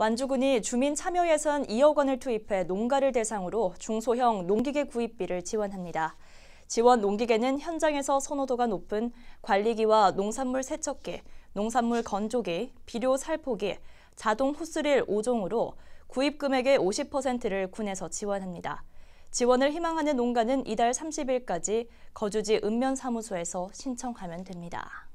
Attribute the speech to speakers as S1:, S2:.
S1: 완주군이 주민 참여 예산 2억 원을 투입해 농가를 대상으로 중소형 농기계 구입비를 지원합니다. 지원 농기계는 현장에서 선호도가 높은 관리기와 농산물 세척기, 농산물 건조기, 비료 살포기, 자동 호스릴 5종으로 구입 금액의 50%를 군에서 지원합니다. 지원을 희망하는 농가는 이달 30일까지 거주지 읍면사무소에서 신청하면 됩니다.